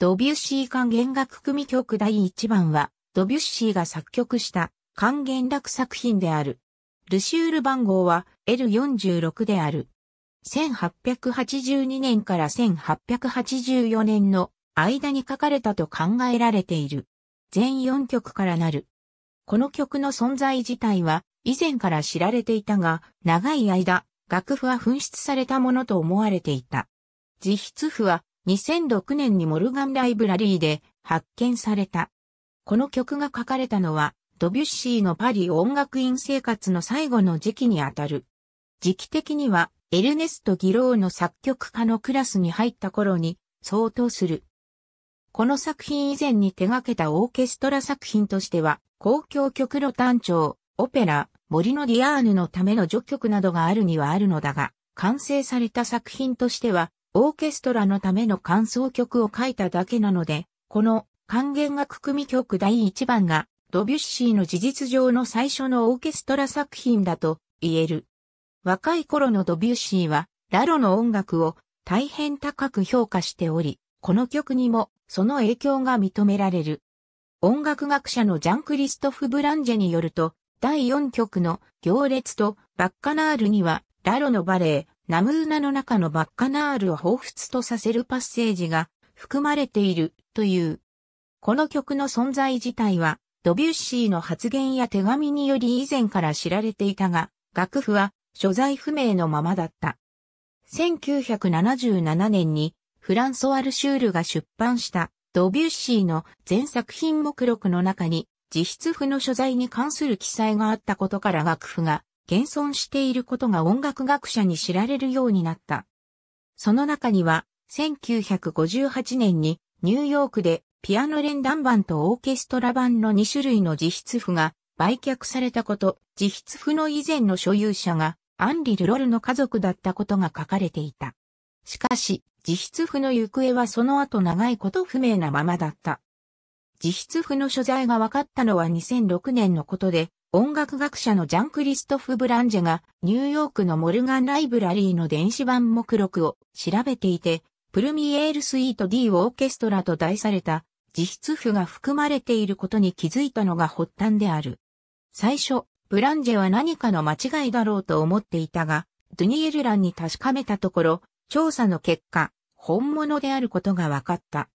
ドビュッシー管弦楽組曲第1番は、ドビュッシーが作曲した管弦楽作品である。ルシュール番号は L46 である。1882年から1884年の間に書かれたと考えられている。全4曲からなる。この曲の存在自体は以前から知られていたが、長い間、楽譜は紛失されたものと思われていた。自筆譜は2006年にモルガンライブラリーで発見された。この曲が書かれたのは、ドビュッシーのパリ音楽院生活の最後の時期にあたる。時期的には、エルネスト・ギローの作曲家のクラスに入った頃に相当する。この作品以前に手掛けたオーケストラ作品としては、公共曲路単調、オペラ、森のディアーヌのための序曲などがあるにはあるのだが、完成された作品としては、オーケストラのための感想曲を書いただけなので、この管弦楽組曲第1番がドビュッシーの事実上の最初のオーケストラ作品だと言える。若い頃のドビュッシーはラロの音楽を大変高く評価しており、この曲にもその影響が認められる。音楽学者のジャン・クリストフ・ブランジェによると、第4曲の行列とバッカナールにはラロのバレエ、ナムーナの中のバッカナールを彷彿とさせるパッセージが含まれているという。この曲の存在自体は、ドビュッシーの発言や手紙により以前から知られていたが、楽譜は所在不明のままだった。1977年にフランソワルシュールが出版したドビュッシーの全作品目録の中に自筆譜の所在に関する記載があったことから楽譜が現存していることが音楽学者に知られるようになった。その中には、1958年にニューヨークでピアノ連弾版とオーケストラ版の2種類の自筆譜が売却されたこと、自筆譜の以前の所有者がアンリル・ロルの家族だったことが書かれていた。しかし、自筆譜の行方はその後長いこと不明なままだった。自筆譜の所在が分かったのは2006年のことで、音楽学者のジャン・クリストフ・ブランジェがニューヨークのモルガン・ライブラリーの電子版目録を調べていて、プルミエール・スイート・ D・ オーケストラと題された自筆譜が含まれていることに気づいたのが発端である。最初、ブランジェは何かの間違いだろうと思っていたが、ドゥニエルランに確かめたところ、調査の結果、本物であることが分かった。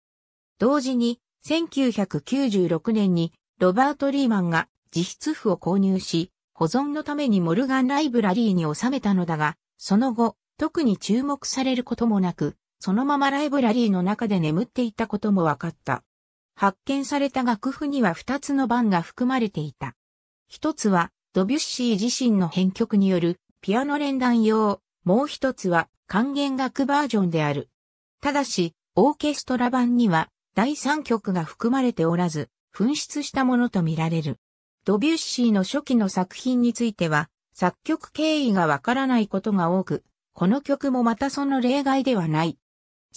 同時に、1996年にロバート・リーマンが自筆譜を購入し、保存のためにモルガンライブラリーに収めたのだが、その後、特に注目されることもなく、そのままライブラリーの中で眠っていたことも分かった。発見された楽譜には2つの版が含まれていた。一つは、ドビュッシー自身の編曲によるピアノ連弾用、もう一つは還元楽バージョンである。ただし、オーケストラ版には第3曲が含まれておらず、紛失したものとみられる。ドビュッシーの初期の作品については、作曲経緯がわからないことが多く、この曲もまたその例外ではない。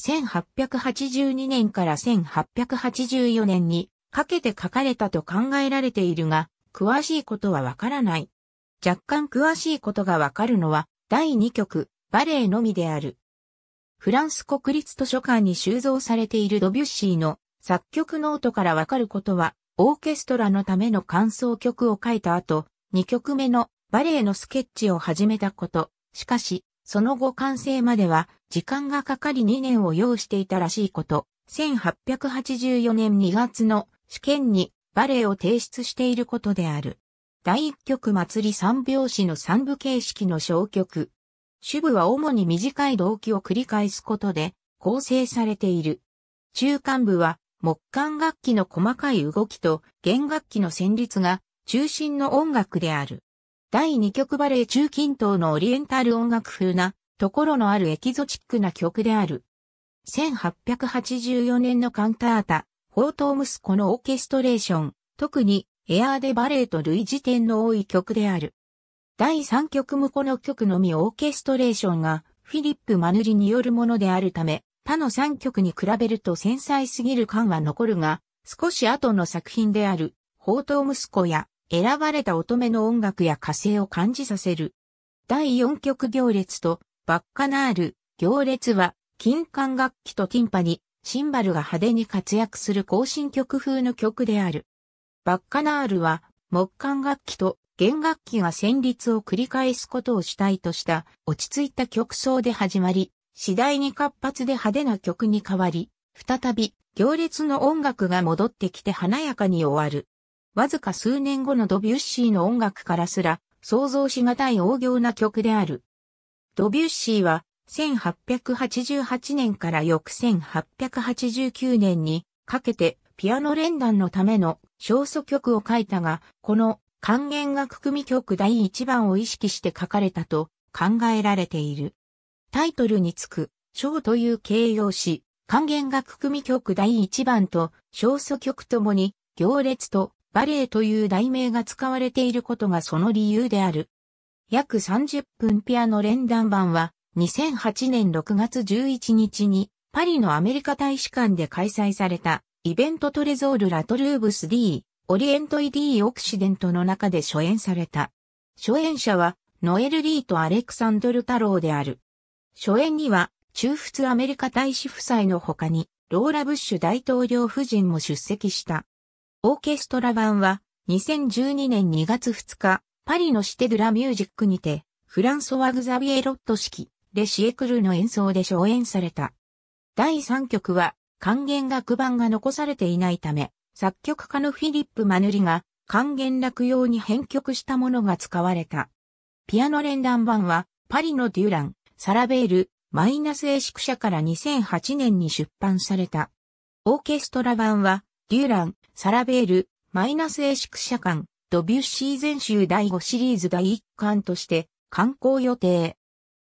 1882年から1884年にかけて書かれたと考えられているが、詳しいことはわからない。若干詳しいことがわかるのは、第2曲、バレエのみである。フランス国立図書館に収蔵されているドビュッシーの作曲ノートからわかることは、オーケストラのための感想曲を書いた後、2曲目のバレエのスケッチを始めたこと。しかし、その後完成までは時間がかかり2年を要していたらしいこと。1884年2月の試験にバレエを提出していることである。第1曲祭り三拍子の三部形式の小曲。主部は主に短い動機を繰り返すことで構成されている。中間部は木管楽器の細かい動きと弦楽器の旋律が中心の音楽である。第2曲バレエ中近東のオリエンタル音楽風なところのあるエキゾチックな曲である。1884年のカンタータ、宝刀息子のオーケストレーション、特にエアーデバレエと類似点の多い曲である。第3曲向この曲のみオーケストレーションがフィリップ・マヌリによるものであるため、他の3曲に比べると繊細すぎる感は残るが、少し後の作品である、宝刀息子や、選ばれた乙女の音楽や火星を感じさせる。第4曲行列と、バッカナール、行列は、金管楽器とティンパに、シンバルが派手に活躍する行進曲風の曲である。バッカナールは、木管楽器と弦楽器が旋律を繰り返すことを主体とした落ち着いた曲奏で始まり、次第に活発で派手な曲に変わり、再び行列の音楽が戻ってきて華やかに終わる。わずか数年後のドビュッシーの音楽からすら想像しがたい大行な曲である。ドビュッシーは1888年から翌1889年にかけてピアノ連弾のための小祖曲を書いたが、この還元楽組曲第1番を意識して書かれたと考えられている。タイトルにつく、章という形容詞、管弦楽組曲第1番と、小祖曲ともに、行列とバレエという題名が使われていることがその理由である。約30分ピアノ連弾版は、2008年6月11日に、パリのアメリカ大使館で開催された、イベントトレゾール・ラトルーブス D、オリエントイ D オクシデントの中で初演された。初演者は、ノエル・リーとアレクサンドル・太郎である。初演には、中仏アメリカ大使夫妻の他に、ローラ・ブッシュ大統領夫人も出席した。オーケストラ版は、2012年2月2日、パリのシテドラミュージックにて、フランソワ・グザビエ・ロット式、レシエクルの演奏で初演された。第3曲は、還元楽版が残されていないため、作曲家のフィリップ・マヌリが、還元楽用に編曲したものが使われた。ピアノ連弾版は、パリのデュラン、サラベール、マイナス A 宿舎から2008年に出版された。オーケストラ版は、デューラン、サラベール、マイナス A 宿舎間、ドビュッシー全集第5シリーズ第1巻として、刊行予定。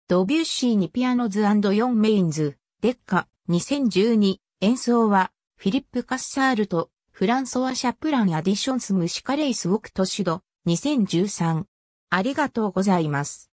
ドビュッシーにピアノズ &4 メインズ、デッカ、2012、演奏は、フィリップ・カッサールと、フランソワ・シャプラン・アディションス・ムシカレイス・オクトシュド、2013。ありがとうございます。